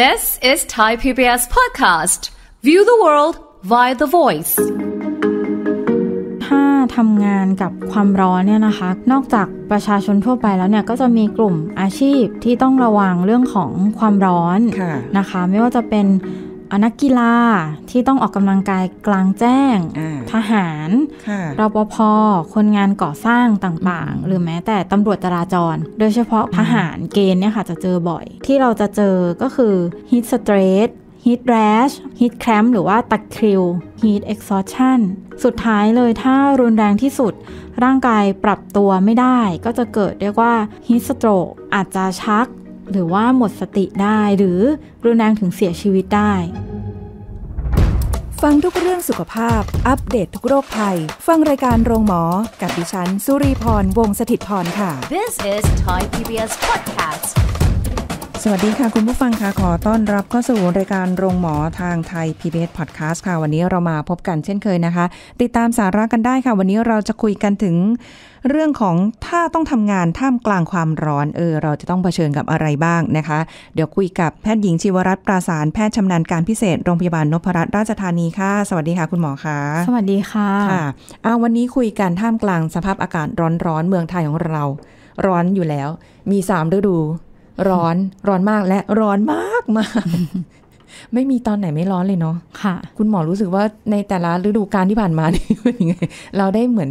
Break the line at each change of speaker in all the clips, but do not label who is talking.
This is Thai PBS podcast. View the world via the voice.
ถ้าทำงานกับความร้อนเนี่ยนะคะ นอกจากประชาชนทั่วไปแล้วเนี่ยก็จะมีกลุ่มอาชีพที่ต้องระวังเรื่องของความร้อนนะคะไม่ว่าจะเป็นนักกีฬาที่ต้องออกกำลังกายกลางแจ้งทหารรปภคนงานก่อสร้างต่างๆ หรือแม้แต่ตำรวจจราจร โดยเฉพาะทหารเกณฑ์เนี่ยค่ะจะเจอบ่อย ที่เราจะเจอก็คือฮิตสเตรทฮิตแรชฮิตแค m p หรือว่าตะคริวฮ e a เอ็กซอ s t ชันสุดท้ายเลยถ้ารุนแรงที่สุดร่างกายปรับตัวไม่ได้ ก็จะเกิดเรียกว่าฮ t s สโตรกอาจจะชักหรือว่าหมดสติได้หรือรุนแรงถึงเสียชีวิตได้ ฟังทุกเรื่องสุขภาพ
อัปเดตททุกโรคภัยฟังรายการโรงหมอ กับดิฉันสุรีพร วงศิตพรค่ะ
This is Thai PBS Podcast
สวัสดีค่ะคุณผู้ฟังค่ะขอต้อนรับเข้าสู่รายการโรงหมอทางไทย PBS Podcast ค่ะวันนี้เรามาพบกันเช่นเคยนะคะ ติดตามสาระกันได้ค่ะ วันนี้เราจะคุยกันถึง เรื่องของถ้าต้องทำงานท่ามกลางความร้อนเออเราจะต้องเผชิญกับอะไรบ้างนะคะ เดี๋ยวคุยกับแพทย์หญิงชีวรัตน์ปราสารแพทย์ชำนาญการพิเศษโรงพยาบาลนพรัตน์ราชธานีค่ะสวัสดีค่ะคุณหมอคะสว
ัสดีค่ะค่ะ
เอาวันนี้คุยกันท่ามกลางสภาพอากาศร้อนๆเมืองไทยของเรา ร้อนอยู่แล้ว มีสามฤดูร้อน ร้อนมากและร้อนมากมากไม่มีตอนไหนไม่ร้อนเลยเนาะ ค่ะ คุณหมอรู้สึกว่าในแต่ละฤดูกาลที่ผ่านมาเนี่ยเป็นยังไง เราได้เหมือน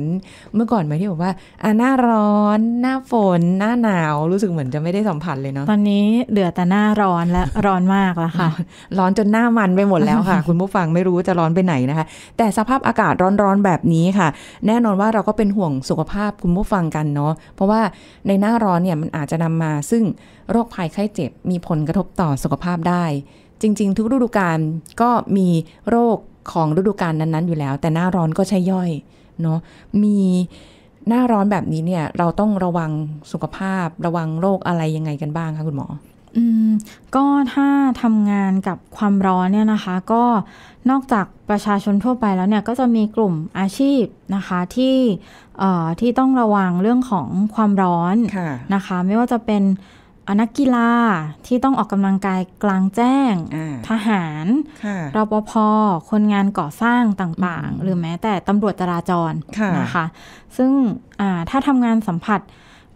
เมื่อก่อนไหมที่บอกว่าอ่าหน้าร้อน หน้าฝน หน้าหนาว รู้สึกเหมือนจะไม่ได้สัมผัสเลยเนาะ ตอนนี้เหลือแต่หน้าร้อนและร้อนมากแล้วค่ะ ร้อนจนหน้ามันไปหมดแล้วค่ะ คุณผู้ฟังไม่รู้จะร้อนไปไหนนะคะ แต่สภาพอากาศร้อนๆแบบนี้ค่ะ แน่นอนว่าเราก็เป็นห่วงสุขภาพคุณผู้ฟังกันเนาะ เพราะว่าในหน้าร้อนเนี่ยมันอาจจะนำมา ซึ่งโรคภัยไข้เจ็บมีผลกระทบต่อสุขภาพได้จริงๆทุกฤดูกาลก็มีโรคของฤดูกาลนั้น ๆอยู่แล้วแต่หน้าร้อนก็ใช่ย่อยเนาะมีหน้าร้อนแบบนี้เนี่ยเราต้องระวังสุขภาพ ระวังโรคอะไรยังไงกันบ้างคะ คุณหมอ
อืมก็ถ้าทำงานกับความร้อนเนี่ยนะคะ ก็นอกจากประชาชนทั่วไปแล้วเนี่ย ก็จะมีกลุ่มอาชีพนะคะที่เออ่ที่ต้องระวังเรื่องของความร้อนนะคะ ไม่ว่าจะเป็นนักกีฬาที่ต้องออกกำลังกายกลางแจ้งทหารรปภคนงานก่อสร้างต่างๆ หรือแม้แต่ตำรวจจราจรนะคะซึ่งถ้าทำงานสัมผัส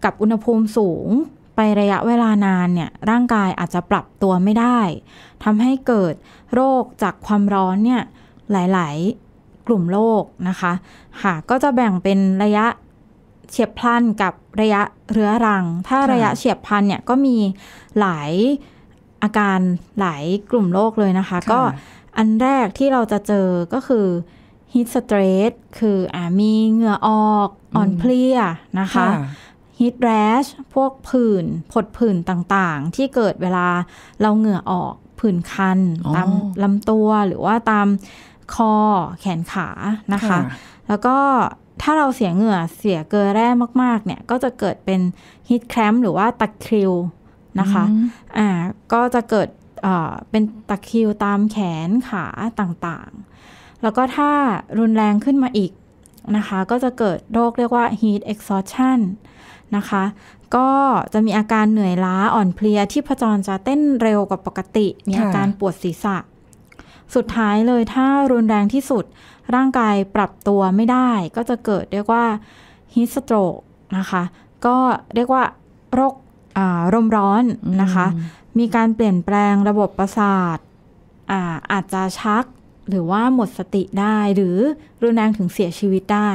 กับอุณหภูมิสูงไประยะเวลานานเนี่ย ร่างกายอาจจะปรับตัวไม่ได้ทำให้เกิดโรคจากความร้อนเนี่ยหลายๆกลุ่มโรค นะคะค่ะก็จะแบ่งเป็นระยะเฉียบพลันกับระยะเรื้อรัง ถ้าระยะเฉียบพลันเนี่ยก็มีหลายอาการหลายกลุ่มโรคเลยนะคะ ก็อันแรกที่เราจะเจอก็คือฮิตสเตรสคืออ่ามีเหงื่อออกอ่อนเพลียนะคะฮิตแรช พวกผื่นผดผื่นต่างๆ ที่เกิดเวลาเราเหงื่อออกผื่นคันตามลำตัวหรือว่าตามคอแขนขานะคะ แล้วก็ถ้าเราเสียเหงื่อเสียเกลือแร่มากๆ เนี่ย ก็จะเกิดเป็นฮิตแคมหรือว่าตะคริวนะคะ อ่าก็จะเกิดเป็นตะคริวตามแขนขาต่างๆ แล้วก็ถ้ารุนแรงขึ้นมาอีกนะคะ ก็จะเกิดโรคเรียกว่า heat exhaustion นะคะก็จะมีอาการเหนื่อยล้าอ่อนเพลียที่ผจรจะเต้นเร็วกว่าปกติ มีอาการปวดศีรษะสุดท้ายเลยถ้ารุนแรงที่สุดร่างกายปรับตัวไม่ได้ ก็จะเกิดเรียกว่าฮิสโตรกนะคะ ก็เรียกว่าโรคร่มร้อนนะคะ มีการเปลี่ยนแปลงระบบประสาทอาอาจจะชักหรือว่าหมดสติได้หรือรุนแรงถึงเสียชีวิตได้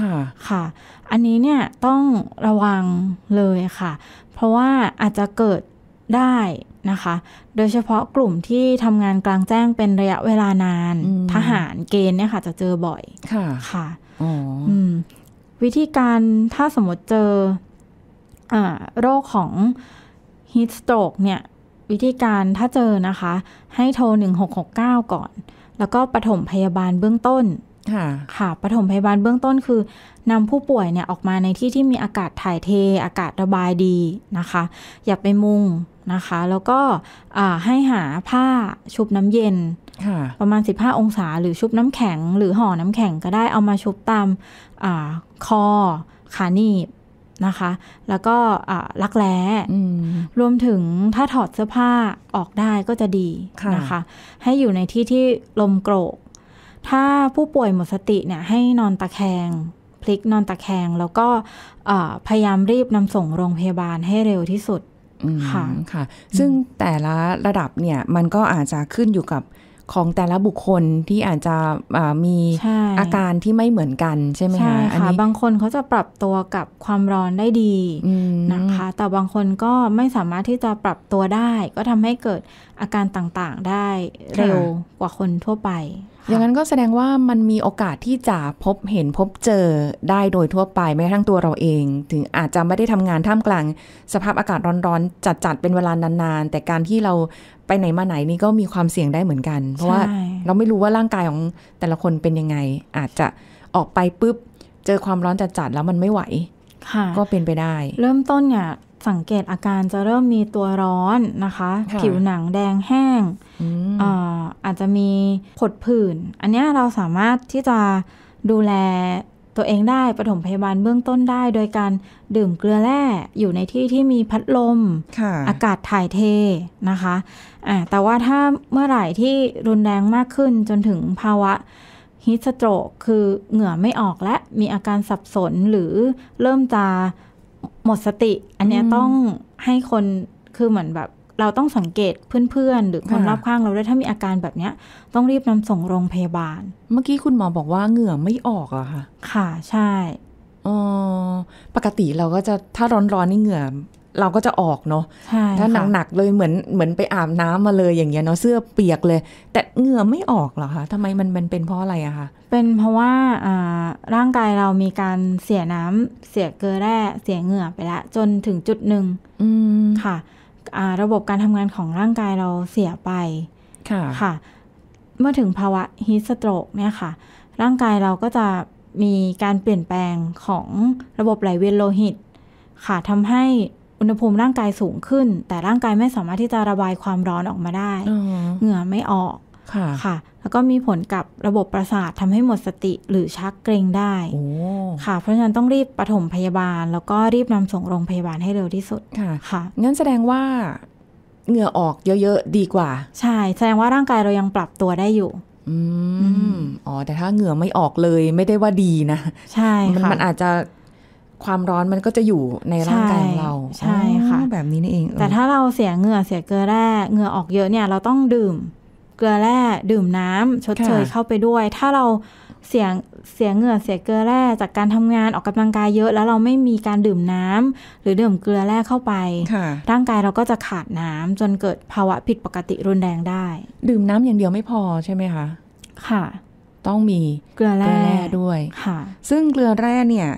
ค่ะค่ะอันนี้เนี่ยต้องระวังเลยค่ะ เพราะว่าอาจจะเกิดได้นะคะ โดยเฉพาะกลุ่มที่ทำงานกลางแจ้งเป็นระยะเวลานาน ทหารเกณฑ์เนี่ยค่ะ จะเจอบ่อย ค่ะค่ะวิธีการถ้าสมมติเจออโรคของฮิตสโตรกเนี่ย วิธีการถ้าเจอนะคะ ให้โทร 1669 ก่อน แล้วก็ปฐมพยาบาลเบื้องต้น ค่ะ ค่ะ ปฐมพยาบาลเบื้องต้นคือนำผู้ป่วยเนี่ยออกมาในที่ที่มีอากาศถ่ายเท อากาศระบายดีนะคะ อย่าไปมุงนะคะแล้วก็ให้หาผ้าชุบน้ำเย็น ประมาณ 15 องศาหรือชุบน้ำแข็งหรือห่อน้ำแข็งก็ได้เอามาชุบตามอคอ ขาหนีบนะคะ แล้วก็รักแร้รวมถึงถ้าถอดเสื้อผ้าออกได้ก็จะดีะนะคะให้อยู่ในที่ที่ลมโกรก ถ้าผู้ป่วยหมดสติเนี่ยให้นอนตะแคง พลิกนอนตะแคงแล้วก็พยายามรีบนำส่งโรงพยาบาลให้เร็วที่สุดค่ะค่ะ ซึ่งแต่ละระดับเนี่ย
มันก็อาจจะขึ้นอยู่กับของแต่ละบุคคลที่อาจจะมีอาการที่ไม่เหมือนกันใช่ไหมคะใช่ค่ะ
บางคนเขาจะปรับตัวกับความร้อนได้ดีนะคะ แต่บางคนก็ไม่สามารถที่จะปรับตัวได้ ก็ทำให้เกิดอาการต่าง ๆได้เร็วกว่าคนทั่วไป
อย่างนั้นก็แสดงว่ามันมีโอกาสที่จะพบเห็นพบเจอได้โดยทั่วไป แม้กระทั่งตัวเราเอง ถึงอาจจะไม่ได้ทำงานท่ามกลางสภาพอากาศร้อน ๆ จัดๆเป็นเวลานานๆ แต่การที่เราไปไหนมาไหนนี่ก็มีความเสี่ยงได้เหมือนกัน เพราะว่าเราไม่รู้ว่าร่างกายของแต่ละคนเป็นยังไง อาจจะออกไปปุ๊บ เจอความร้อนจัด ๆ แล้วมันไม่ไหวก็เป็นไปได้ เร
ิ่มต้นเนี่ยสังเกตอาการจะเริ่มมีตัวร้อนนะคะ ผิวหนังแดงแห้งออาจจะมีผดผื่น อันนี้เราสามารถที่จะดูแลตัวเองได้ปฐมพยาบาลเบื้องต้นได้โดยการดื่มเกลือแร่อยู่ในที่ที่มีพัดลมอากาศถ่ายเทนะคะะแต่ว่าถ้าเมื่อไหร่ที่รุนแรงมากขึ้นจนถึงภาวะฮิสโตรกคือเหงื่อไม่ออกและมีอาการสับสนหรือเริ่มจะหมดสติ อันเนี้ยต้องให้คนคือเหมือนแบบ เราต้องสังเกตเพื่อนๆ หรือคนรอบข้างเราด้วยถ้ามีอาการแบบเนี้ย ต้องรีบนำส่งโรงพยาบาล เมื่อกี้คุณหมอบอกว่าเหง
ื่อไม่ออกอะค่ะค่ะใช่ออปกติเราก็จะถ้าร้อนๆนี่เหงื่อเราก็จะออกเนาะ ถ้าหนักๆเลยเหมือนเหมือนไปอาบน้ำมาเลยอย่างเงี้ยเนาะเสื้อเปียกเลย แต่เหงื่อไม่ออกหรอคะทำไมมันมันเป็นเพราะอะไรอะคะ
เป็นเพราะว่าร่างกายเรามีการเสียน้ำเสียเกลือแร่ เสียเหงื่อไปละ จนถึงจุดหนึ่งค่ะะระบบการทำงานของร่างกายเราเสียไป ค่ะค่ะ เมื่อถึงภาวะฮิสโตรกเนี่ยค่ะ ร่างกายเราก็จะมีการเปลี่ยนแปลงของระบบไหลเวียนโลหิต ค่ะทำให้อุณหภูมิ ร่างกายสูงขึ้น แต่ร่างกายไม่สามารถที่จะระบายความร้อนออกมาได้เหงื่อไม่ออก ค่ะ ค่ะ แล้วก็มีผลกับระบบประสาททำให้หมดสติหรือชักเกรงได้ค่ะ เพราะฉะนั้นต้องรีบปฐมพยาบาล แล้วก็รีบนำส่งโรงพยาบาลให้เร็วที่สุด ค่ะ ค่ะงั้นแสดงว่าเหงื่อออก เยอะๆดีกว่า ใช่ แสดงว่าร่างกายเรายังปรับตัวได้อยู่ อืมอ๋อแต่ถ้าเหงื่อไม่
ออกเลยไม่ได้ว่าดีนะ ใช
่ค่ะมันอาจ
จะความร้อนมันก็จะอยู่ในร่างกายของเราใช่ค่ะแบบนี้นี่เอง
แต่ถ้าเราเสียเหงื่อเสียเกลือแร่เหงื่อออกเยอะเนี่ยเราต้องดื่มเกลือแร่ดื่มน้ำ ชดเชยเข้าไปด้วย ถ้าเราเสียงเสียเหงื่อเสียเกลือแร่จากการทำงานออกกำลังกายเยอะ แล้วเราไม่มีการดื่มน้ำ หรือดื่มเกลือแร่เข้าไปร่างกายเราก็จะขาดน้ำจนเกิดภาวะผิดปกติรุนแรงได้ ดื่มน้ำอย่างเดียวไม่พอใช่ไหมคะค่ะ ต้องมีเกลือแร่
ด้วยค่ะ ซึ่งเกลือแร่เนี่ย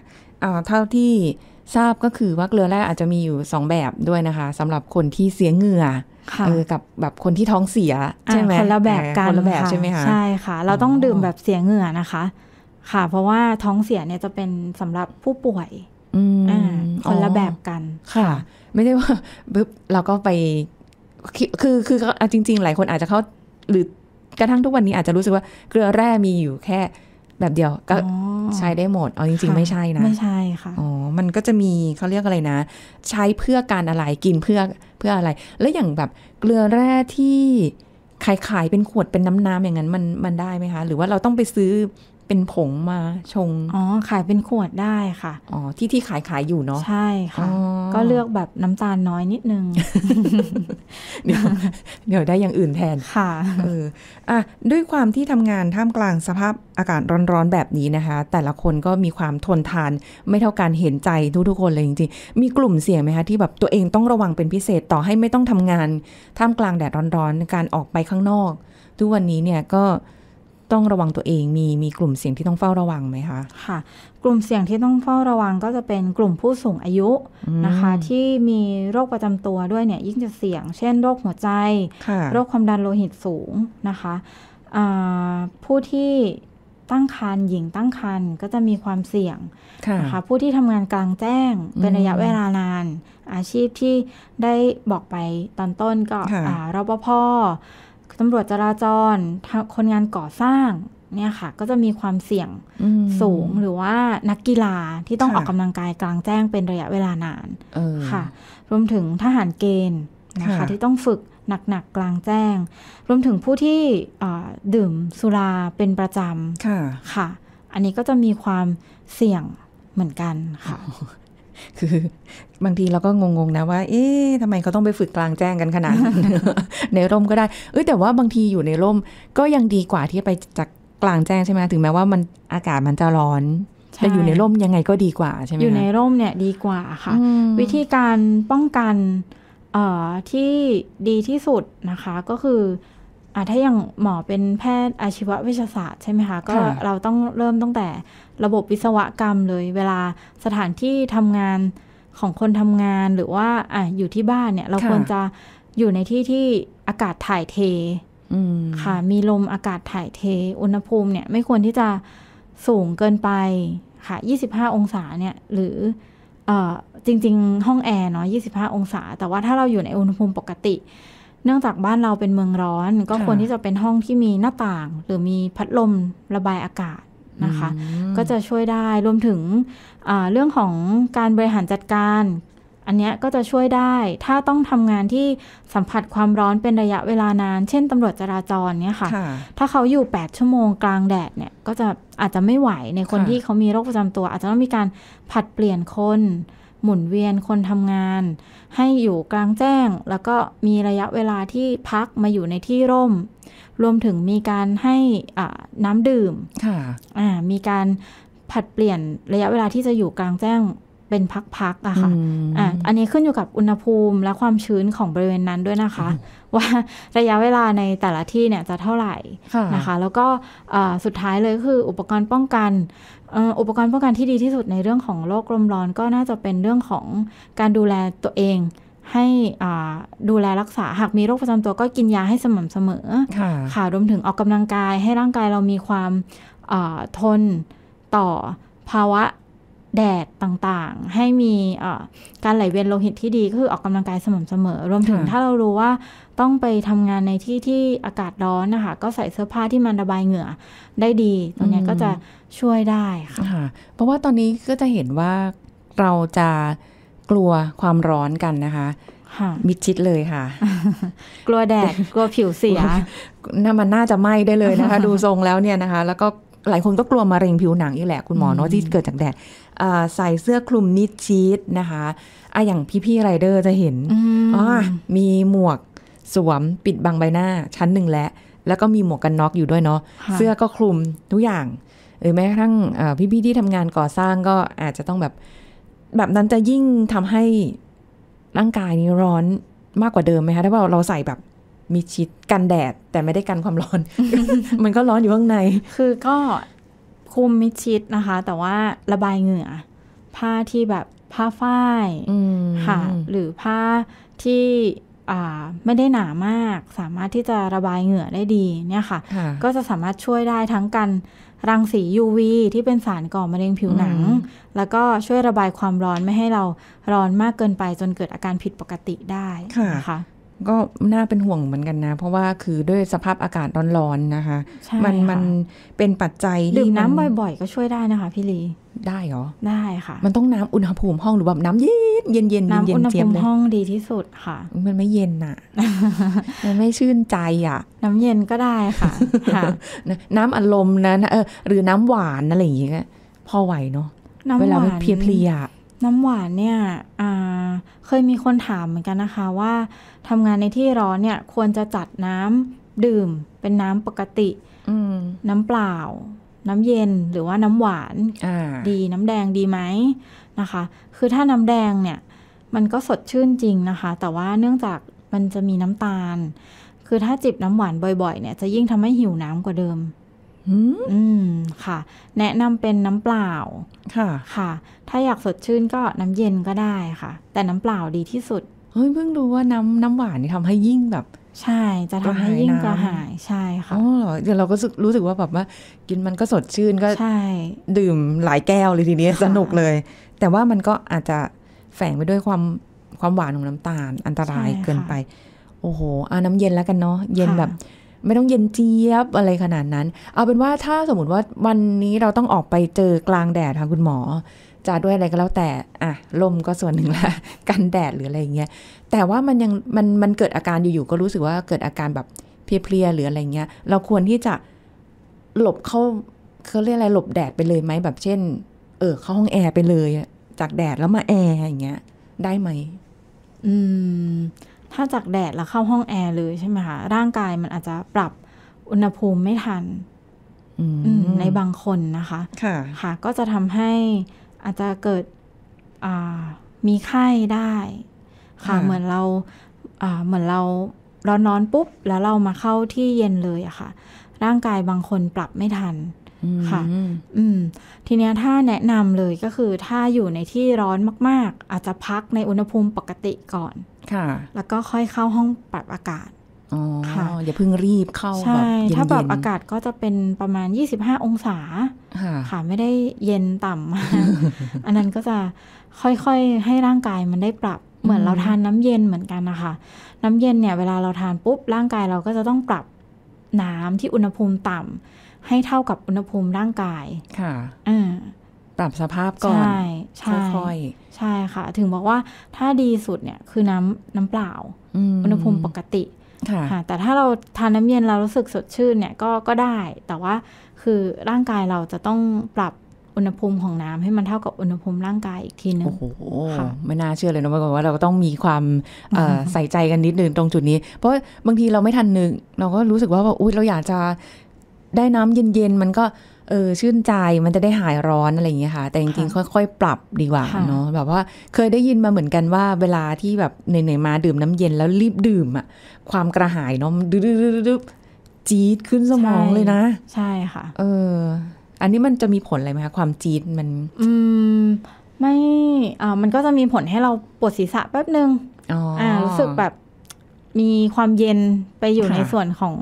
เท่าที่ทราบก็คือว่าเกลือแร่อาจจะมีอยู่ 2 แบบด้วยนะคะ สำหรับคนที่เสียเหงื่ออกับแบบคนที่ท้องเสีย ใช่ไหมคนละแบบกันคนละแบบใช่ไหมคะใช่
ค่ะเราต้องดื่มแบบเสียเหงื่อนะคะ ค่ะ เพราะว่าท้องเสียเนี่ยจะเป็นสำหรับผู้ป่วย
อ่าคนละแบบกันค่ะไม่ได้ว่าปึ๊บเราก็ไปคือคือจริง ๆ หลายคนอาจจะเข้าหรือกระทั่งทุกวันนี้อาจจะรู้สึกว่าเกลือแร่มีอยู่แค่แบบเดียวก็ใช้ได้หมดเอาจริงๆ ไม่ใช่นะ ไม่
ใช่ค่ะ อ๋อ
มันก็จะมีเขาเรียกอะไรนะ ใช้เพื่อการอะไรกินเพื่อเพื่ออะไร แล้วอย่างแบบเกลือแร่ที่ ขายขายเป็นขวดเป็นน้ำๆอย่างนั้นมันมันได้ไหมคะ หรือว่าเราต้องไปซื้อเป็น ผง มาชง อ๋อขายเป็นขวดได้ค่ะ อ๋อที่ที่ขายขายอยู่เนาะ ใช่ค่ะ
ก็เลือกแบบน้ำตาลน้อยนิด นึง เดี๋ยว
เดี๋ยวได้ อย่าง อื่นแทน ค่ะเอออ่ะด้วยความที่ทำงานท่ามกลางสภาพอากาศร้อน ๆ แบบนี้นะคะ แต่ละคนก็มีความทนทาน ไม่เท่ากันเห็นใจทุก ๆ คน เลยจริงๆมีกลุ่มเสี่ยงไหมคะที่แบบตัวเองต้องระวังเป็นพิเศษต่อให้ไม่ต้องทำงานท่ามกลางแดดร้อนๆการออกไปข้างนอก ทุกวันนี้เนี่ยก็ต้องระวังตัวเองมีมีกลุ่มเสี่ยงที่ต้องเฝ้
าระวังไหมคะค่ะกลุ่มเสี่ยงที่ต้องเฝ้าระวังก็จะเป็นกลุ่มผู้สูงอายุนะคะ ที่มีโรคประจำตัวด้วยเนี่ยยิ่งจะเสี่ยง เช่น โรคหัวใจโรคความดันโลหิตสูงนะคะผู้ที่ตั้งครรภ์หญิงตั้งครรภ์ก็จะมีความเสี่ยงนะคะผู้ที่ทำงานกลางแจ้งเป็นระยะเวลานาน อาชีพที่ได้บอกไปตอนต้นก็รปภตำรวจจราจร คนงานก่อสร้างเนี่ยค่ะก็จะมีความเสี่ยงสูงหรือว่านักกีฬาที่ต้องออกกำลังกายกลางแจ้งเป็นระยะเวลานานค่ะ รวมถึงทหารเกณฑ์นะคะที่ต้องฝึกหนักๆกลางแจ้ง รวมถึงผู้ที่ดื่มสุราเป็นประจำค่ะคะอันนี้ก็จะมีความเสี่ยงเหมือนกันค่ะ
คือบางทีเราก็งงๆนะว่าเอ๊ะทำไมเขาต้องไปฝึกกลางแจ้งกันขนาดในร่มก็ได้ เอ้แต่ว่าบางทีอยู่ในร่ม ก็ยังดีกว่าที่ไปจากกลางแจ้งใช่ไหมถึงแม้ว่ามันอากาศมันจะร้อนแต่อยู่ในร่มยังไงก็ดีกว่าใช่ไหมอยู่ใน
ร่มเนี่ยดีกว่าค่ะ วิธีการป้องกันที่ดีที่สุดนะคะก็คืออถ้าอย่างหมอเป็นแพทย์อาชีวทวชศาสตร์ใช่ไหมคะก็เราต้องเริ่มตั้งแต่ระบบวิศวกรรมเลย เวลาสถานที่ทำงานของคนทำงานหรือว่าอ่ะอยู่ที่บ้านเนี่ยเราควรจะอยู่ในที่ที่อากาศถ่ายเทค่ะ มีลมอากาศถ่ายเท อุณหภูมิเนี่ยไม่ควรที่จะสูงเกินไปค่ะ25 องศาเนี่ยหรืออจริง ๆ ห้องแอร์เนาะ25 องศา แต่ว่าถ้าเราอยู่ในอุณหภูมิปกติ เนื่องจากบ้านเราเป็นเมืองร้อนก็ควรที่จะเป็นห้องที่มีหน้าต่าง หรือมีพัดลมระบายอากาศนะคะก็จะช่วยได้รวมถึงเรื่องของการบริหารจัดการ อันนี้ก็จะช่วยได้ถ้าต้องทำงานที่สัมผัสความร้อนเป็นระยะเวลานาน เช่นตำรวจจราจรเนี่ยค่ะ ถ้าเขาอยู่ 8 ชั่วโมงกลางแดดเนี่ยก็จะอาจจะไม่ไหวในคนที่เขามีโรคประจำตัว อาจจะต้องมีการผัดเปลี่ยนคนหมุนเวียนคนทำงาน ให้อยู่กลางแจ้งแล้วก็มีระยะเวลาที่พักมาอยู่ในที่ร่ม รวมถึงมีการให้น้ำดื่มมีการผัดเปลี่ยนระยะเวลาที่จะอยู่กลางแจ้งเป็นพักๆอะค่ะ อ่า อันนี้ขึ้นอยู่กับอุณหภูมิและความชื้นของบริเวณนั้นด้วยนะคะ ว่าระยะเวลาในแต่ละที่เนี่ยจะเท่าไหร่นะคะ แล้วก็สุดท้ายเลยคืออุปกรณ์ป้องกัน อุปกรณ์ป้องกันที่ดีที่สุดในเรื่องของโรคลมร้อนก็น่าจะเป็นเรื่องของการดูแลตัวเองให้ดูแลรักษา หากมีโรคประจำตัวก็กินยาให้สม่ำเสมอ ค่ะรวมถึงออกกำลังกาย ให้ร่างกายเรามีความทนต่อภาวะแดดต่างๆให้มีการไหลเวียนโลหิตที่ดี ก็คือออกกำลังกายสม่ำเสมอ รวมถึงถ้าเรารู้ว่าต้องไปทำงานในที่ที่อากาศร้อนนะคะ ก็ใส่เสื้อผ้าที่มันระบายเหงื่อได้ดี ตรงนี้ก็จะช่วยได้ค่ะเพราะว่าตอนนี้ก็จะเห็นว่าเราจะกลัว
ความร้อนกันนะคะมิดชิดเลยค่ะ
กลัวแดดกลัวผิวเ
สียน่ามันน่าจะไหม้ได้เลยนะคะ ดูทรงแล้วเนี่ยนะคะ แล้วก็หลาย คนก็กลัวมะเร็งผิวหนังอีกแหละคุณหมอเนาะที่เกิดจากแดดใส่เสื้อคลุมนิดชีตนะคะอะอย่างพี่ๆไรเดอร์จะเห็นอ๋อมีหมวกสวมปิดบังใบหน้า ชั้นหนึ่งแล้วแล้วก็มีหมวกกันน็อกอยู่ด้วยเนาะเสื้อก็คลุมทุกอย่างหรือแม้กระทั่งพี่ๆที่ทำงานก่อสร้างก็อาจจะต้องแบบแบบนั้นจะยิ่งทำให้ร่างกายนี้ร้อนมากกว่าเดิมไหมคะถ้าเราใส่แบบมีชิดกัน
แดดแต่ไม่ได้กันความร้อน มันก็ร้อนอยู่ข้างในคือก็คุมมิชิดนะคะ แต่ว่าระบายเหงื่อผ้าที่แบบผ้าฝ้ายค่ะ หรือผ้าที่ไม่ได้หนามาก สามารถที่จะระบายเหงื่อได้ดี เนี่ยค่ะก็จะสามารถช่วยได้ทั้งกันรังสี UV ที่เป็นสารก่อมะเร็งผิวหนัง แล้วก็ช่วยระบายความร้อนไม่ให้เราร้อนมากเกินไปจนเกิดอาการผิดปกติได้ ค่ะคะ
ก็น่าเป็นห่วงเหมือนกันนะเพราะว่าคือด้วยสภาพอากาศร้อนๆนะคะ มันมันเป็นปัจจัยดื่มน้ำ
บ่อยๆก็ช่วยได้นะคะพี่ลี ได้เหรอได้ค่ะ มั
นต้องน้ำอุณหภูมิห้องหรือแบบน้ำเย็นเย็นเย็นน้ำอุณหภูมิห้อง
ดีที่สุดค่ะ มันไม่เย็นอ่ะ มันไม่ชื่นใจอ่ะ น้ำเย็นก็ได้
ค่ะ น้ำอารมณ์นะเออหรือน้ำหวานอะไรอย่างเงี้ยพอไหวเนาะ
เวลามียเพลียน้ำหวานเนี่ยอ่าเคยมีคนถามเหมือนกันนะคะว่าทำงานในที่ร้อนเนี่ยควรจะจัดน้ำดื่มเป็นน้ำปกติน้ำเปล่า น้ำเย็นหรือว่าน้ำหวานดีน้ำแดงดีไหมนะคะ คือถ้าน้ำแดงเนี่ยมันก็สดชื่นจริงนะคะ แต่ว่าเนื่องจากมันจะมีน้ำตาล คือถ้าจิบน้ำหวานบ่อยๆเนี่ยจะยิ่งทำให้หิวน้ำกว่าเดิมอืมค่ะ แนะนำเป็นน้ำเปล่าค่ะค่ะ ถ้าอยากสดชื่นก็น้ำเย็นก็ได้ค่ะ แต่น้ำเปล่าดีที่สุดเฮ้ยเพิ่งรู้ว่าน้ำน้ำหวานนี่ทำให้ยิ่งแบบ ใช่ จะทำให้ยิ่งกระหา
ยใช่ค่ะอ๋อเหรอเดี๋ยวเราก็รู้สึกว่าแบบว่า กินมันก็สดชื่นก็ใช่ดื่มหลายแก้วเลยทีนี้สนุกเลย แต่ว่ามันก็อาจจะแฝงไปด้วยความความหวานของน้ำตาลอันตรายเกินไป โอ้โหอาน้ำเย็นแล้วกันเนาะเย็นแบบไม่ต้องเย็นเจี๊ยบอะไรขนาดนั้น เอาเป็นว่าถ้าสมมติว่าวันนี้เราต้องออกไปเจอกลางแดดค่ะคุณหมอจะด้วยอะไรก็แล้วแต่ อ่ะ ลมก็ส่วนหนึ่งละ กันแดดหรืออะไรเงี้ย แต่ว่ามันยังมันมันเกิดอาการอยู่ๆก็รู้สึกว่าเกิดอาการแบบเพลียๆหรืออะไรเงี้ย เราควรที่จะหลบเข้าเขาเรียกอะไรหลบแดดไปเลยไหมแบบเช่น เออเข้าห้องแอร์ไปเลยจากแดดแล้วมาแอร์อย่างเงี้ย ได้ไห
ม อืมถ้าจากแดดแล้วเข้าห้องแอร์เลยใช่ไหมคะร่างกายมันอาจจะปรับอุณหภูมิไม่ทันในบางคนนะคะ ค่ะคะก็จะทำให้อาจจะเกิดมีไข้ได้ ค่ะ เหมือนเราเหมือนเราร้อนนอนปุ๊บ แล้วเรามาเข้าที่เย็นเลยอะค่ะ ร่างกายบางคนปรับไม่ทันค่ะ อืม ทีเนี้ยถ้าแนะนำเลยก็คือถ้าอยู่ในที่ร้อนมากๆ อาจจะพักในอุณหภูมิปกติก่อน ค่ะ แล้วก็ค่อยเข้าห้องปรับอากาศ
อ๋ออย่าเพิ่
งรีบเข้าแบบถ้าแบบอากาศก็จะเป็นประมาณ 25 องศา ค่ะ ไม่ได้เย็นต่ำาอันนั้นก็จะค่อยๆ ให้ร่างกายมันได้ปรับ เหมือนเราทานน้ำเย็นเหมือนกันนะคะน้ำเย็นเนี่ยเวลาเราทานปุ๊บร่างกายเราก็จะต้องปรับน้ำที่อุณหภูมิต่ำให้เท่ากับอุณหภูมิร่างกาย ค่ะ อ่า ปรับสภาพก่อน ใช่ใช่ค่อยใช่ค่ะ ถึงบอกว่าถ้าดีสุดเนี่ยคือน้ำน้ำเปล่า อุณหภูมิปกติ ค่ะแต่ถ้าเราทานน้ำเย็นเรารู้สึกสดชื่นเนี่ยก็ก็ได้ แต่ว่าคือร่างกายเราจะต้องปรับอุณหภูมิของน้ำให้มันเท่ากับอุณหภูมิร่างกายอีกทีนึงโอ้โ
ห ไม่น่าเชื่อเลยนะอกว่าเราก็ต้องมีความใส่ใจกันนิดนึงตรงจุดนี้ เพราะบางทีเราไม่ทันนึงเราก็รู้สึกว่าว่าอุ้ยเราอยากจะได้น้ำเย็นๆมันก็เออชื่นใจมันจะได้หายร้อนอะไรอย่างเงี้ยค่ะ แต่จริงๆ ค่อยๆปรับดีกว่าเนาะแบบว่า เคยได้ยินมาเหมือนกันว่าเวลาที่แบบไหนๆมาดื่มน้ำเย็นแล้วรีบดื่มอะความกระหายเนาะดื้อจี๊ดขึ้นสมองเลยนะ ใช่ค่ะ เอออันนี้มันจะมีผลอะไรไหมคะความจี๊ดมัน
อืม ไม่อ่ามันก็จะมีผลให้เราปวดศีรษะแป๊บนึง
อ่ารู้สึกแบบ
มีความเย็นไปอยู่ในส่วนของ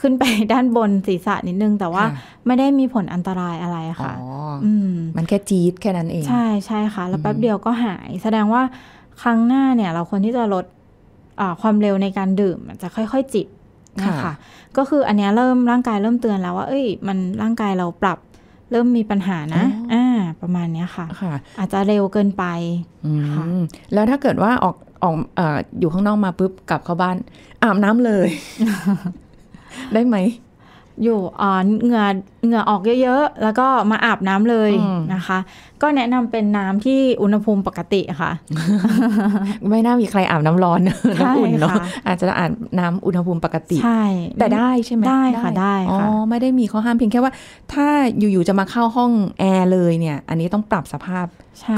ขึ้นไปด้านบนศีรษะนิดนึงแต่ว่าไม่ได้มีผลอันตรายอะไรค่ะอมมันแค่จี๊ดแค่นั้นเอง ใช่ใช่ค่ะ แล้วแป๊บเดียวก็หาย แสดงว่าครั้งหน้าเนี่ยเราควรที่จะลดความเร็วในการดื่มจะค่อยๆจิบนะคะก็คืออันนี้เริ่มร่างกายเริ่มเตือนแล้ว ว่าเอ้ย มันร่างกายเราปรับเริ่มมีปัญหานะ อ่า ประมาณนี้ค่ะค่ะ อาจจะเร็วเกินไปค่ะ
แล้วถ้าเกิดว่าออกออกออยู่ข้างนอกมาปุ๊บกลับเข้าบ้านอาบน้ำเลย
ได้ไหม อยู่อ่อนเหงื่อเหงื่อออกเยอะๆแล้วก็มาอาบน้ำเลยนะคะ ก็แนะนำเป็นน้ำที่อุณหภูมิปกติค่ะ ไม่น่ามีใครอาบน้ำร้อนน้ำอุ่นเนาะอาจจะอาบน้ำอุณหภูมิปกติ
ใช่แต่ได้ใช่ไหมได้ค่ะได้ค่ะอ๋อไม่ได้มีข้อห้ามเพียงแค่ว่า ถ้าอยู่ๆจะมาเข้าห้องแอร์เลยเนี่ย อันนี้ต้องปรับสภาพ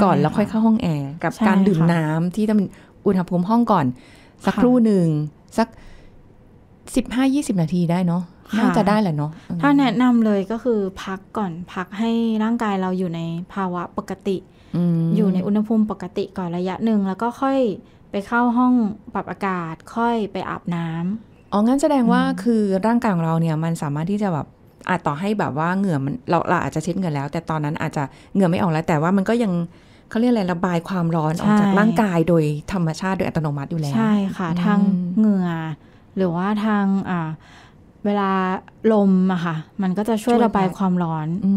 ก่อนแล้วค่อยเข้าห้องแอร์กับการดื่มน้ำที่ต้องอุณหภูมิห้องก่อน สักครู่หนึ่งสักสิบห้ายี่สิบนาทีได้เนาะน่าจะได้แหละเนาะ
ถ้าแนะนำเลยก็คือพักก่อนพักให้ร่างกายเราอยู่ในภาวะปกติ อยู่ในอุณหภูมิปกติก่อนระยะหนึ่งแล้วก็ค่อยไปเข้าห้องปรับอากาศ ค่อยไปอาบน้
ำอ๋องั้นแสดงว่าคือร่างกายของเราเนี่ยมันสามารถที่จะแบบอาจต่อให้แบบว่าเหงื่อมันเราเราอาจจะเช็ดเหงื่อแล้ว แต่ตอนนั้นอาจจะเหงื่อไม่ออกแล้ว แต่ว่ามันก็ยังเขาเรียกอะไรระบายความร้อนออกจากร่างกายโดยธรรมชาติโดยอัตโนมัติอยู่แล้วใช่ค
่ะทางเหงื่อหรือว่าทางอ่าเวลาลมอะค่ะ มันก็จะช่วยระบายความร้อนอ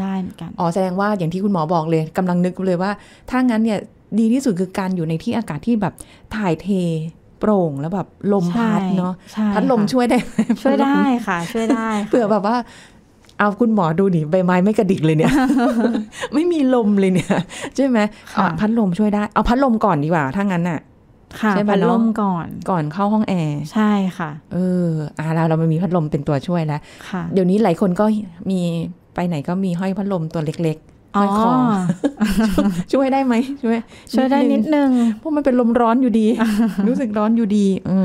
ได้เหมือนกันอ๋อแสดงว่าอย่างที่คุณหมอบอกเลยกำลังนึกเลยว่า ถ้างั้นเนี่ยดีที่สุดคือการอยู่ในที่อากาศที่แบบถ่ายเทโปร่งแล้วแบบลมพัดเนาะพัดลมช่วยได้ ช่วยได้ค่ะช่วยได้เผื่อแบบว่าเอาคุณหมอดูหนิใบไม้ไม่กระดิกเลยเนี่ยไม่มีลมเลยเนี่ยใช่ไหมพัดลมช่วยได้ เอาพัดลมก่อนดีกว่าถ้างั้นอะใช่พัดลมก่อนก่อนเข้าห้องแอร์ใช่ค่ะ เอออ่าเราเรามีพัดลมเป็นตัวช่วยแล้วเดี๋ยวนี้หลายคนก็มีไปไหนก็มีห้อยพัดลมตัวเล็กๆห้อยคอช่วยได้ไหมช่วยช่วยได้นิดนึงเพราะมันเป็นลมร้อนอยู่ดีรู้สึกร้อนอยู่ดีอื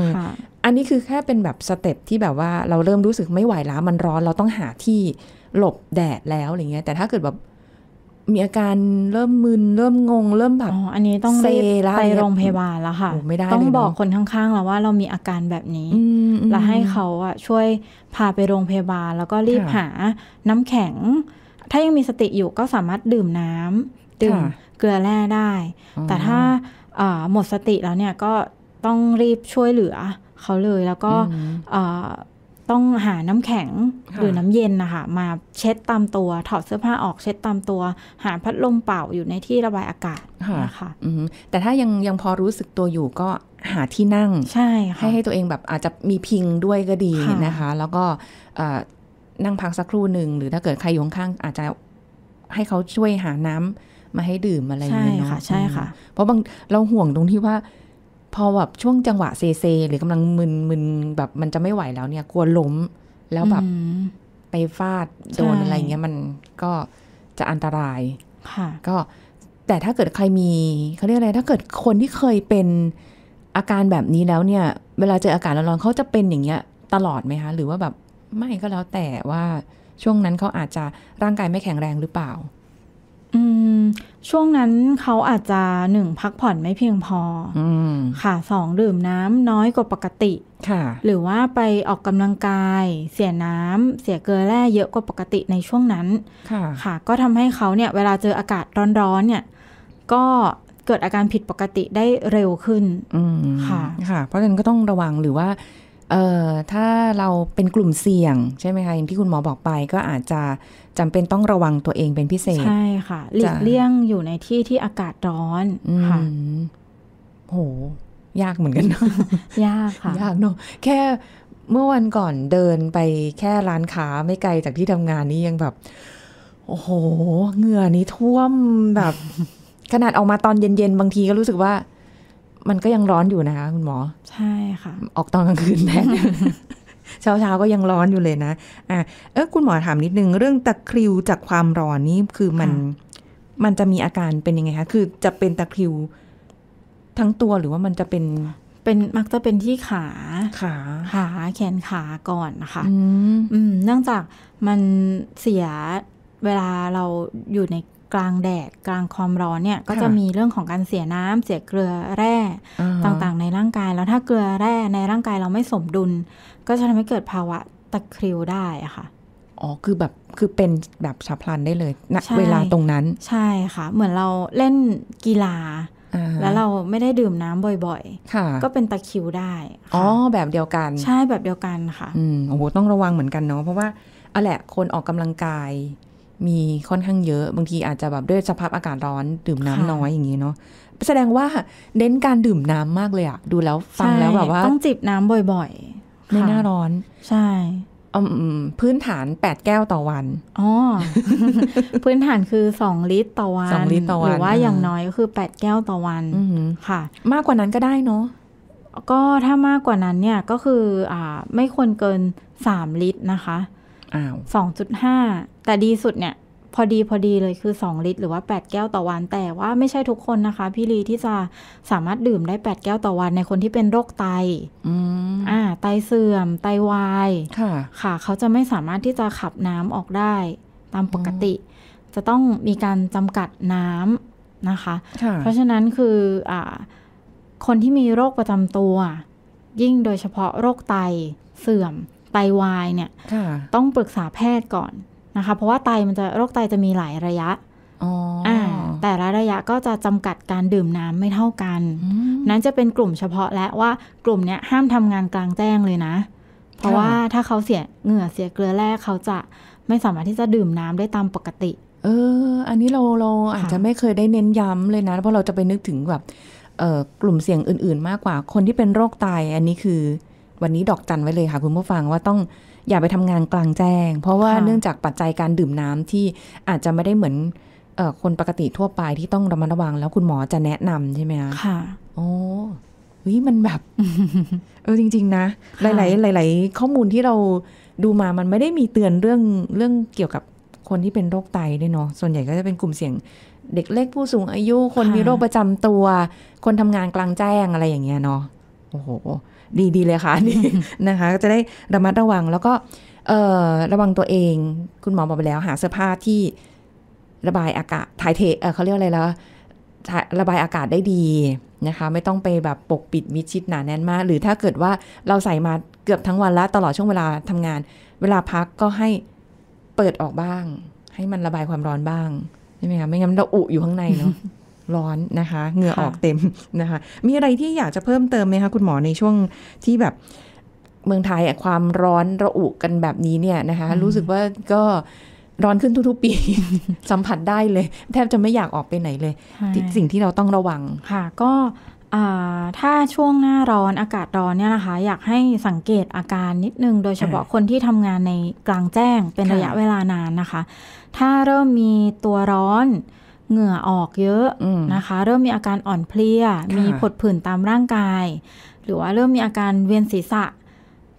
อันนี้คือแค่เป็นแบบสเต็ปที่แบบว่าเราเริ่มรู้สึกไม่ไหวแล้วมันร้อน เราต้องหาที่หลบแดดแล้วอะไรเ
งี้ยแต่ถ้าเกิดแบบ
มีอาการเริ่มมึนเริ่มงง เริ่มแบบอ๋ออันนี้ต้องรีบไปโรงพยาบาลแล้ว
ค่ะไม่ได้ต้องบอกคนข้างๆเราว่าเรามีอาการแบบนี้ แล้วให้เขาอะช่วยพาไปโรงพยาบาลแล้วก็รีบหาน้ำแข็ง ถ้ายังมีสติอยู่ก็สามารถดื่มน้ำดื่มเกลือแร่ได้ แต่ถ้าหมดสติแล้วเนี่ยก็ต้องรีบช่วยเหลือเขาเลยแล้วก็ต้องหาน้ำแข็งหรือน้ำเย็นนะคะมาเช็ดตามตัว ถอดเสื้อผ้าออกเช็ดตามตัว หาพัดลมเป่าอยู่ในที่ระบายอากาศนะคะแต่ถ้
ายังยังพอรู้สึกตัวอยู่ก็หาที่นั่ง ใช่ ให้ให้ตัวเองแบบอาจจะมีพิงด้วยก็ดีนะคะ แล้วก็นั่งพักสักครู่หนึ่งหรือถ้าเกิดใครอยู่ข้างอาจจะให้เขาช่วยหาน้ำมาให้ดื่มอะไรอย่างเงี้ยเนาะใช่ค่ะ เพราะบางเราห่วงตรงที่ว่าพอแบบช่วงจังหวะเซเซหรือกำลังมึนมึนแบบมันจะไม่ไหวแล้วเนี่ยกลัวล้มแล้วแบบไปฟาดโดนอะไรเงี้ยมันก็จะอันตรายค่ะก็แต่ถ้าเกิดใครมีเขาเรียกอะไรถ้าเกิดคนที่เคยเป็นอาการแบบนี้แล้วเนี่ย เวลาเจออากาศร้อนๆเขาจะเป็นอย่างเงี้ยตลอดไหมคะหรือว่าแบบไม่ก็แล้วแต่ว่าช่วงนั้นเขาอาจจะร่างกายไม่แข็
งแรงหรือเปล่าช่วงนั้นเขาอาจจะหนึ่งพักผ่อนไม่เพียงพออค่ะสองดื่มน้ำน้อยกว่าปกติหรือว่าไปออกกำลังกาย เสียน้ำเสียเกลือแร่เยอะกว่าปกติในช่วงนั้นค่ะคะก็ทำให้เขาเนี่ย เวลาเจออากาศร้อนๆเนี่ยก็เกิดอาการผิดปกติได้เร็วขึ้น
ค่ะค่ะ เพราะฉะนั้นก็ต้องระวังหรือว่าเอ่อถ้าเราเป็นกลุ่มเสี่ยง ใช่ไหมคะอย่างที่คุณหมอบอกไปก็อาจจะจำเป็นต้องระวัง
ตัวเองเป็นพิเศษใช่ค่ะหลีกเลี่ยงอยู่ในที่ที่อากาศร้อนค่ะโห ยากเหมือนกันเนาะยากค่ะยากเนาะแค่
เมื่อวันก่อนเดินไปแค่ร้านค้าไม่ไกลจากที่ทำงานนี่ยังแบบโอ้โหเหงื่อนี้ท่วมแบบ ขนาดออกมาตอนเย็นๆบางทีก็รู้สึกว่ามันก็ยังร้อนอยู่นะคะคุณหมอ ใช่ค่ะ ออกตอนกลางคืนแทนเช้าเช้าก็ยังร้อนอยู่เลยนะอ่ะเออคุณหมอถามนิดนึงเรื่องตะคริวจากความร้อนนี่คือมันมันจะมีอาการเป็นยังไงคะคือจะเป็นตะคริว
ทั้งตัวหรือว่ามันจะเป็น เป็นมักจะเป็นที่ขา ขาขาแขนขาก่อนนะคะ อืมเนื่องจากมันเสียเวลาเราอยู่ในกลางแดดกลางความร้อนเนี่ยก็จะมีเรื่องของการเสียน้ำเสียเกลือแร่ ต่างๆ ในร่างกาย แล้วถ้าเกลือแร่ ในร่างกายเราไม่สมดุล ก็จะทำให้เกิดภาวะตะคริวได้อะค่ะ
อ๋อคือแบบคือเป็นแบบฉับพลันได้เลยนะเวลาตรงนั้น ใช่ค่ะ เหมือน
เราเล่นกีฬา แล้วเราไม่ได้ดื่มน้ำบ่อยๆ ก็เป็นตะคิวได้อ๋อแบบเดียวกันใช่แบบเดียวกัน
ค่ะอืมโอ้โหต้องระวังเหมือนกันเนาะเพราะว่าอะแหละ คนออกกำลังกายมีค่อนข้างเยอะ บางทีอาจจะแบบด้วยสภาพอากาศร้อน ดื่มน้ำน้อยอย่างนี้เนาะ แสดงว่าเน้นการดื่มน้ำมากเลยอะดูแล้วฟังแล้วแบบว่า ต้องจิบน้ำบ่อย
ๆในหน้าร้
อน ใช่ พื้นฐานแปดแก้วต่อวัน
อ๋อพื้นฐานคือสองลิตรต่อวันสองลิตรต่อวัน หรือว่าอย่างน้อยก็คือแปดแก้วต่อวัน ค่ะ มากกว่านั้นก็ได้เนาะ ก็ถ้ามากกว่านั้นเนี่ยก็คืออ่า ไม่ควรเกินสามลิตรนะคะอ้าวสองจุดห้าแต่ดีสุดเนี่ยพอดีพอดีเลยคือ 2 ลิตรหรือว่า8แก้วต่อวันแต่ว่าไม่ใช่ทุกคนนะคะ พี่ลีที่จะสามารถดื่มได้ 8 แก้วต่อวัน ในคนที่เป็นโรคไตอ่า ไตเสื่อม ไตวายค่ะค่ะ เขาจะไม่สามารถที่จะขับน้ำออกได้ตามปกติจะต้องมีการจำกัดน้ำนะคะคะ เพราะฉะนั้นคืออคนที่มีโรคประจำตัว ยิ่งโดยเฉพาะโรคไตเสื่อม ไตวายเนี่ยต้องปรึกษาแพทย์ก่อนนะคะเพราะว่าไตมันจะโรคไตจะมีหลายระยะแต่ละระยะก็จะจำกัดการดื่มน้ำไม่เท่ากันนั้นจะเป็นกลุ่มเฉพาะและว่ากลุ่มเนี้ยห้ามทำงานกลางแจ้งเลยนะ เพราะว่าถ้าเขาเสียเหงื่อเสียเกลือแร่เขาจะไม่สามารถที่จะดื่มน้ำได้ตามปกติ เออ อันนี้เราเราอาจจะไม่เคยได้เน้นย้ำเลยนะ เพราะเราจ
ะไปนึกถึงแบบกลุ่มเสี่ยงอื่นๆมากกว่า คนที่เป็นโรคไต อันนี้คือ วันนี้ดอกจันไว้เลยค่ะคุณผู้ฟังว่าต้องอย่าไปทำงานกลางแจ้ง เพราะว่าเนื่องจากปัจจัยการดื่มน้ำที่อาจจะไม่ได้เหมือนคนปกติทั่วไปที่ต้องระมัดระวัง แล้วคุณหมอจะแนะนำใช่ไหมคะค่ะโอ้เฮยมันแบบเออจริง ๆ นะ หลาย ๆ หลาย ๆ ข้อมูลที่เราดูมามันไม่ได้มีเตือนเรื่องเรื่องเกี่ยวกับคนที่เป็นโรคไตด้วยเนาะส่วนใหญ่ก็จะเป็นกลุ่มเสี่ยง เด็กเล็กผู้สูงอายุ คนมีโรคประจำตัว คนทำงานกลางแจ้งอะไรอย่างเงี้ยเนาะโอ้โหดีดีเลยค่ะนี่นะคะก็จะได้ระมัดระวังแล้วก็ระวังตัวเอง คุณหมอบอกไปแล้ว หาเสื้อผ้าที่ระบายอากาศถ่ายเทเขาเรียกอะไรแล้วระบายอากาศได้ดีนะคะไม่ต้องไปแบบปกปิดมิดชิดหนาแน่นมากหรือถ้าเกิดว่าเราใส่มาเกือบทั้งวันแล้วตลอดช่วงเวลาทำงาน เวลาพักก็ให้เปิดออกบ้าง ให้มันระบายความร้อนบ้างใช่ไหมคะไม่งั้นเราอุอยู่ข้างในเนาะร้อนนะคะเหงื่อออกเต็มนะคะ มีอะไรที่อยากจะเพิ่มเติมไหมคะคุณหมอในช่วงที่แบบเมืองไทยความร้อนระอุกันแบบนี้เนี่ยนะคะ รู้สึกว่าก็ร้อนขึ้นทุกๆปี
สัมผัสได้เลย แทบจะไม่อยากออกไปไหนเลย สิ่งที่เราต้องระวังค่ะก็ถ้าช่วงหน้าร้อนอากาศร้อนเนี่ยนะคะอยากให้สังเกตอาการนิดนึง โดยเฉพาะคนที่ทำงานในกลางแจ้งเป็นระยะเวลานานนะคะ ถ้าเริ่มมีตัวร้อนเหงื่อออกเยอะนะคะ เริ่มมีอาการอ่อนเพลียมีผดผื่นตามร่างกาย หรือว่าเริ่มมีอาการเวียนศีรษะ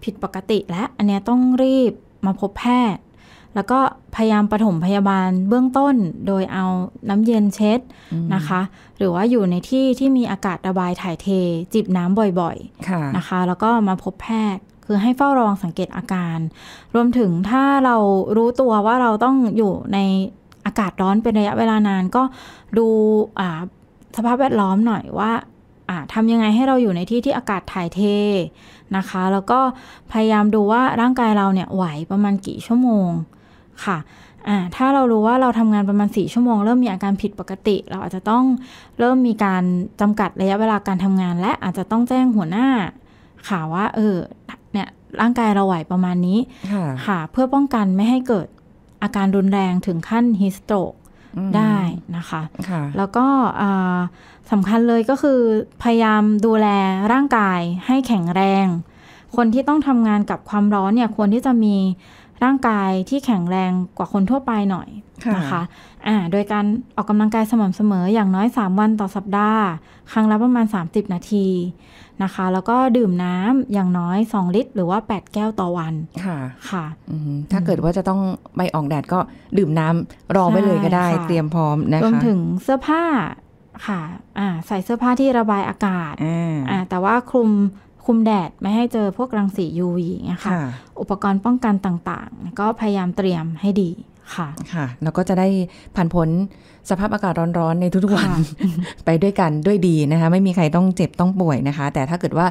ผิดปกติและอันนี้ต้องรีบมาพบแพทย์ แล้วก็พยายามปฐมพยาบาลเบื้องต้นโดยเอาน้ำเย็นเช็ดนะคะ หรือว่าอยู่ในที่ที่มีอากาศระบายถ่ายเท จิบน้ำบ่อยๆ นะคะ แล้วก็มาพบแพทย์คือให้เฝ้าระวังสังเกตอาการ รวมถึงถ้าเรารู้ตัวว่าเราต้องอยู่ในอากาศร้อนเป็นระยะเวลานานก็ดูสภาพแวดล้อมหน่อยว่าทำยังไงให้เราอยู่ในที่ที่อากาศถ่ายเทนะคะ แล้วก็พยายามดูว่าร่างกายเราเนี่ยไหวประมาณกี่ชั่วโมงค่ะถ้าเรารู้ว่าเราทำงานประมาณ4ชั่วโมง เริ่มมีอาการผิดปกติ เราอาจจะต้องเริ่มมีการจำกัดระยะเวลาการทำงาน และอาจจะต้องแจ้งหัวหน้าค่ะว่า เออเนี่ยร่างกายเราไหวประมาณนี้ค่ะเพื่อป้องกันไม่ให้เกิดอาการรุนแรงถึงขั้นฮิสโตรกได้นะคะคะ แล้วก็สำคัญเลยก็คือ พยายามดูแลร่างกายให้แข็งแรง คนที่ต้องทำงานกับความร้อนเนี่ยควรที่จะมีร่างกายที่แข็งแรงกว่าคนทั่วไปหน่อยนะคะอ่าโดยการออกกำลังกายสม่ำเสมออย่างน้อย 3 วันต่อสัปดาห์ ครั้งละประมาณ 30 นาทีนะคะ แล้วก็ดื่มน้ำอย่างน้อย 2 ลิตรหรือว่า 8 แก้วต่อวันค่ะค่ะ
ถ้าเกิดว่าจะต้องไปออกแดดก็ดื่มน้ำรอไว้เลยก็ได้ เตรียมพร้อมนะคะรวมถึง
เสื้อผ้าค่ะอ่าใส่เสื้อผ้าที่ระบายอากาศอ่าแต่ว่าคลุมคุมแดด ไม่ให้เจอพวกรังสี UV นะคะ อุปกรณ์ป้องกันต่างๆ ก็พยายามเตรียมให้ดีค่ะค่ะแล้วก็จะได้
ผ่านพ้นสภาพอากาศร้อน ๆ ในทุกๆวัน ไปด้วยกันด้วยดีนะคะไม่มีใครต้องเจ็บต้องป่วยนะคะ แต่ถ้าเกิดว่า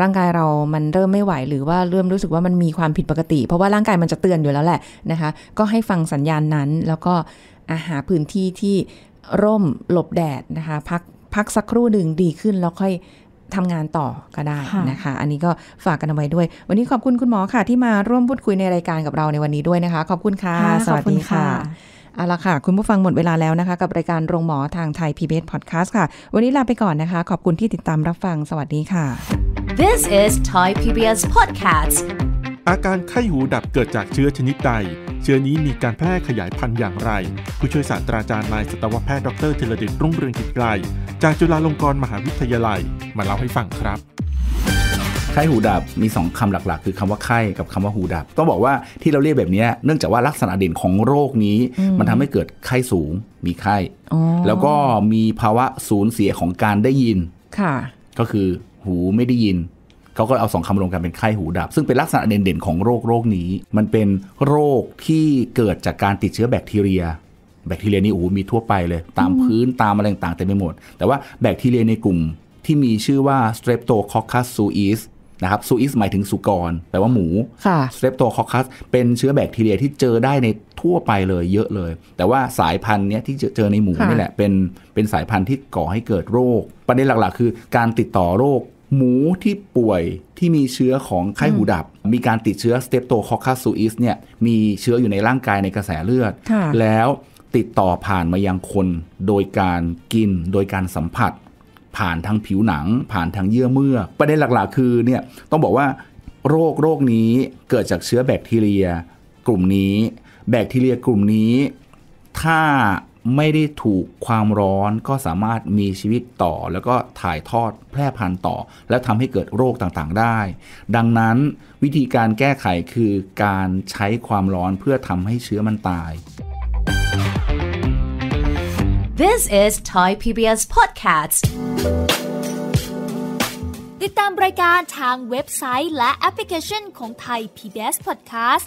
ร่างกายเรามันเริ่มไม่ไหวหรือว่าเริ่มรู้สึกว่ามันมีความผิดปกติ เพราะว่าร่างกายมันจะเตือนอยู่แล้วแหละนะคะก็ให้ฟังสัญญาณนั้นแล้วก็าหาพื้นที่ที่ร่มหลบแดดนะคะพักพักสักครู่หนึ่งดีขึ้นแล้วค่อยทำงานต่อก็ได้นะคะ อันนี้ก็ฝากกันเอาไว้ด้วย วันนี้ขอบคุณคุณหมอค่ะ ที่มาร่วมพูดคุยในรายการกับเราในวันนี้ด้วยนะคะ ขอบคุณค่ะ สวัสดีค่ะเอาละค่ะ คุณผู้ฟังหมดเวลาแล้วนะคะ กับรายการโรงหมอทางไทย PBS Podcast ค่ะ วันนี้ลาไปก่อนนะคะ ขอบคุณที่ติดตามรับฟัง สวัสดีค่ะ This is Thai PBS Podcast
อาการไข้หูดับเกิดจากเชื้อชนิดใดเชื้อนี้มีการแพร่ขยายพันธุ์อย่างไร ผู้ช่วยศาสตราจารย์นายสัตวแพทย์ดรธีรเดชรุ่งเรืองกิจไกล จากจุฬาลงกรณ์มหาวิทยาลัย มาเล่าให้ฟังครับ ไข้หูดับมี2คำหลักๆ คือคำว่าไข้กับคำว่าหูดับ ต้องบอกว่าที่เราเรียกแบบนี้ เนื่องจากว่าลักษณะเด่นของโรคนี้ มันทำให้เกิดไข้สูงมีไข้ แล้วก็มีภาวะสูญเสียของการได้ยินค่ะก็คือหูไม่ได้ยินเขาก็เอาสองคำรวมกันเป็นไข้หูดับซึ่งเป็นลักษณะเด่นๆของโรคโรคนี้ มันเป็นโรคที่เกิดจากการติดเชื้อแบคทีเรีย แบคทีเรียนี่โอ้มีทั่วไปเลย ตามพื้นตามอะไรต่างๆเต็มไปหมด แต่ว่าแบคทีเรียในกลุ่มที่มีชื่อว่า Streptococcus suis นะครับซูอิสหมายถึงสุกรแปลว่าหมูสเตปโตคอคัสเป็นเชื้อแบคทีเรียที่เจอได้ในทั่วไปเลยเยอะเลย แต่ว่าสายพันธุ์นี้ที่เจอในหมูนี่แหละเป็นเป็นสายพันธุ์ที่ก่อให้เกิดโรค ประเด็นหลัก ๆ คือการติดต่อโรคหมูที่ป่วยที่มีเชื้อของไข้หูดับ มีการติดเชื้อสเตปโตคอคคสซูอิสเนี่ย มีเชื้ออยู่ในร่างกายในกระแสเลือด แล้วติดต่อผ่านมายังคนโดยการกินโดยการสัมผัส ผ่านทางผิวหนังผ่านทางเยื่อเมื่อประเด็นหลักๆคือเนี่ย ต้องบอกว่าโรคโรคนี้เกิดจากเชื้อแบคทีเรียกลุ่มนี้ แบคทีเรียกลุ่มนี้ถ้าไม่ได้ถูกความร้อนก็สามารถมีชีวิตต่อ แล้วก็ถ่ายทอดแพร่พันธุ์ต่อ และททำให้เกิดโรคต่างๆ ได้ ดังนั้นวิธีการแก้ไขคือการใช้ความร้อนเพื่อทำให้เชื้อมันตาย
This is Thai PBS Podcast
ติดตามรายการทางเว็บไซต์และแอปพลิเคชันของ Thai PBS Podcast